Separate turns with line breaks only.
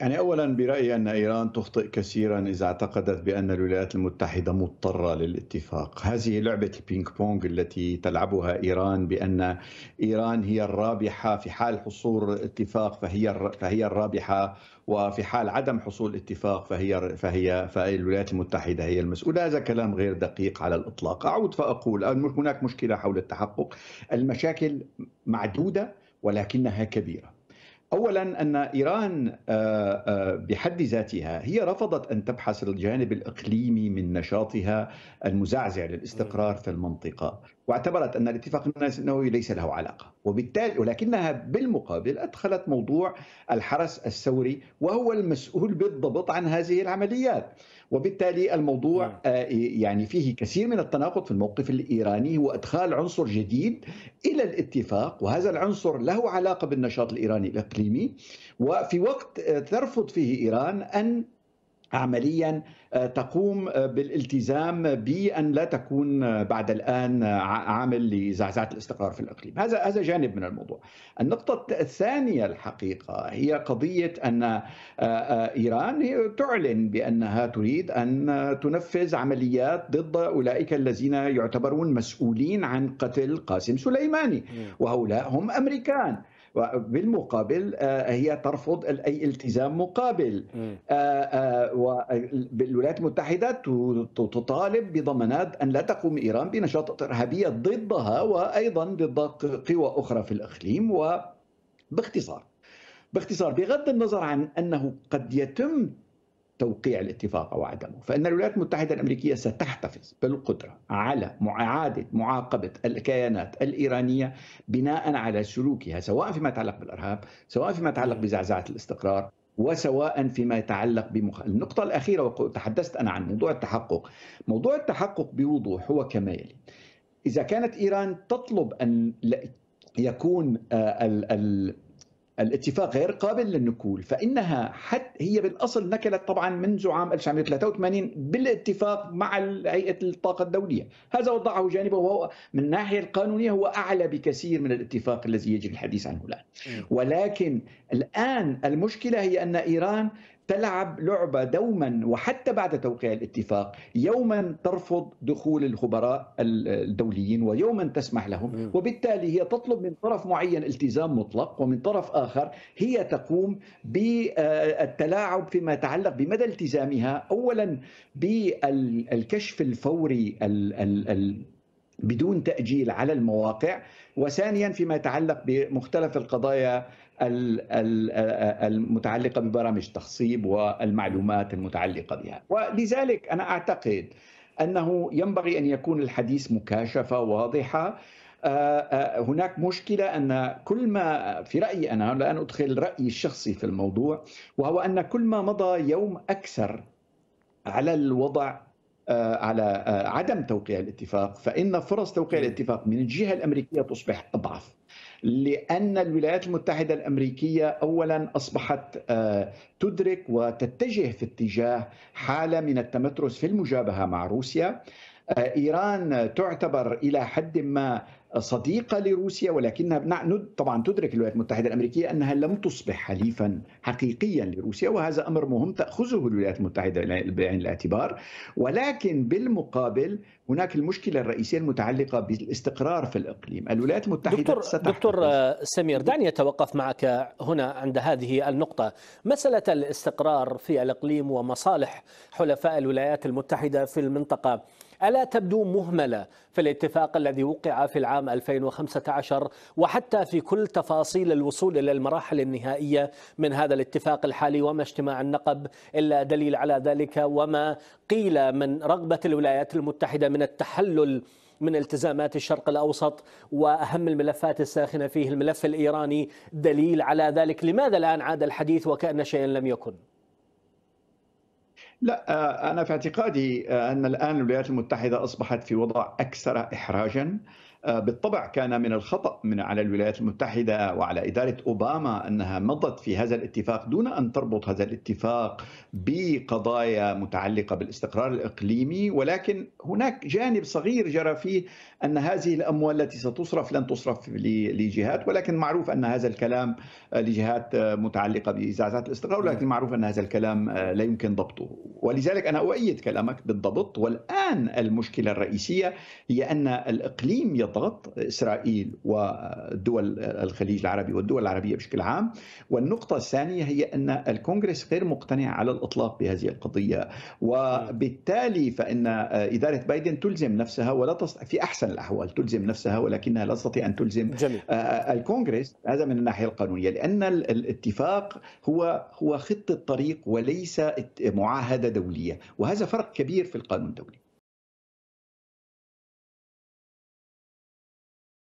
يعني اولا برايي ان ايران تخطئ كثيرا اذا اعتقدت بان الولايات المتحده مضطره للاتفاق، هذه لعبه البينج بونج التي تلعبها ايران بان ايران هي الرابحه في حال حصول اتفاق فهي فهي الرابحه وفي حال عدم حصول اتفاق فهي فهي فالولايات المتحده هي المسؤوله، هذا كلام غير دقيق على الاطلاق، اعود فاقول هناك مشكله حول التحقق، المشاكل معدوده ولكنها كبيره. اولا ان ايران آه، آه، بحد ذاتها هي رفضت ان تبحث الجانب الاقليمي من نشاطها المزعزع للاستقرار في المنطقه واعتبرت أن الاتفاق النووي ليس له علاقة وبالتالي ولكنها بالمقابل أدخلت موضوع الحرس الثوري وهو المسؤول بالضبط عن هذه العمليات وبالتالي الموضوع نعم. آه، يعني فيه كثير من التناقض في الموقف الايراني هو ادخال عنصر جديد الى الاتفاق وهذا العنصر له علاقه بالنشاط الايراني الاقليمي وفي وقت آه، ترفض فيه ايران ان عمليا آه، تقوم آه، بالالتزام بان لا تكون آه، بعد الان عامل لزعزعه الاستقرار في الاقليم، هذا هذا جانب من الموضوع. النقطه الثانيه الحقيقه هي قضيه ان ايران تعلن بانها تريد ان تنفذ عمليات ضد اولئك الذين يعتبرون مسؤولين عن قتل قاسم سليماني وهؤلاء هم امريكان. وبالمقابل آه، هي ترفض أي التزام مقابل آه، آه، والولايات المتحدة تطالب بضمانات أن لا تقوم إيران بنشاطات إرهابية ضدها وأيضا ضد قوى أخرى في الإقليم وباختصار باختصار بغض النظر عن أنه قد يتم توقيع الاتفاق او عدمه، فان الولايات المتحده الامريكيه ستحتفظ بالقدره على اعاده معاقبه الكيانات الايرانيه بناء على سلوكها سواء فيما يتعلق بالارهاب، سواء فيما يتعلق نعم. بزعزعه الاستقرار، وسواء فيما يتعلق بمخ... النقطة الأخيرة وتحدثت أنا عن موضوع التحقق موضوع التحقق بوضوح هو كما يلي إذا كانت إيران تطلب أن يكون آه، الاتفاق غير قابل للنكول فإنها حتى هي بالأصل نكلت طبعا منذ عام 1983 بالاتفاق مع هيئة الطاقة الدولية هذا وضعه جانبه وهو من الناحية القانونية هو أعلى بكثير من الاتفاق الذي يجري الحديث عنه الآن ولكن الآن المشكلة هي أن إيران تلعب لعبة دوما وحتى بعد توقيع الاتفاق يوما ترفض دخول الخبراء الدوليين ويوما تسمح لهم وبالتالي هي تطلب من طرف معين التزام مطلق ومن طرف آخر هي تقوم بالتلاعب فيما يتعلق بمدى التزامها أولا بالكشف الفوري ال ال ال بدون تأجيل على المواقع وثانيا فيما يتعلق بمختلف القضايا المتعلقة ببرامج التخصيب والمعلومات المتعلقة بها ولذلك أنا أعتقد أنه ينبغي أن يكون الحديث مكاشفة واضحة آه، آه، هناك مشكلة أن كل ما في رأيي أنا لأن أدخل رأيي الشخصي في الموضوع وهو أن كل ما مضى يوم أكثر على الوضع آه، على آه، عدم توقيع الاتفاق فإن فرص توقيع الاتفاق من الجهة الأمريكية تصبح أضعف لأن الولايات المتحدة الأمريكية أولا أصبحت آه، تدرك وتتجه في اتجاه حالة من التمترس في المجابهة مع روسيا ايران تعتبر الى حد ما صديقه لروسيا ولكنها طبعا تدرك الولايات المتحده الامريكيه انها لم تصبح حليفا حقيقيا لروسيا وهذا امر مهم تاخذه الولايات المتحده بعين الاعتبار ولكن بالمقابل هناك المشكله الرئيسيه المتعلقه بالاستقرار في الاقليم،
الولايات المتحده دكتور دكتور آه، سمير دعني اتوقف معك هنا عند هذه النقطه، مساله الاستقرار في الاقليم ومصالح حلفاء الولايات المتحده في المنطقه ألا تبدو مهملة في الاتفاق الذي وقع في العام 2015 وحتى في كل تفاصيل الوصول إلى المراحل النهائية من هذا الاتفاق الحالي وما اجتماع النقب إلا دليل على ذلك وما قيل من رغبة الولايات المتحدة من التحلل من التزامات الشرق الاوسط واهم الملفات الساخنه فيه الملف الايراني دليل على ذلك، لماذا الان عاد الحديث وكان شيئا لم يكن؟
لا آه، أنا في اعتقادي آه، أن الآن الولايات المتحدة أصبحت في وضع أكثر إحراجا آه، بالطبع كان من الخطأ من على الولايات المتحدة وعلى إدارة أوباما أنها مضت في هذا الاتفاق دون أن تربط هذا الاتفاق بقضايا متعلقة بالاستقرار الإقليمي ولكن هناك جانب صغير جرى فيه أن هذه الأموال التي ستصرف لن تصرف لجهات ولكن معروف أن هذا الكلام آه، لجهات آه، متعلقة بإزازات الاستقرار ولكن نعم. معروف أن هذا الكلام لا يمكن ضبطه ولذلك أنا أؤيد كلامك بالضبط والآن المشكلة الرئيسية هي أن الإقليم ضغط إسرائيل ودول الخليج العربي والدول العربية بشكل عام والنقطة الثانية هي أن الكونغرس غير مقتنع على الإطلاق بهذه القضية وبالتالي فإن إدارة بايدن تلزم نفسها ولا تست... في أحسن الأحوال تلزم نفسها ولكنها لا تستطيع أن تلزم جميل. آه، آه، الكونغرس هذا من الناحية القانونية لأن الاتفاق هو هو خطة طريق وليس معاهدة دولية وهذا فرق كبير في القانون الدولي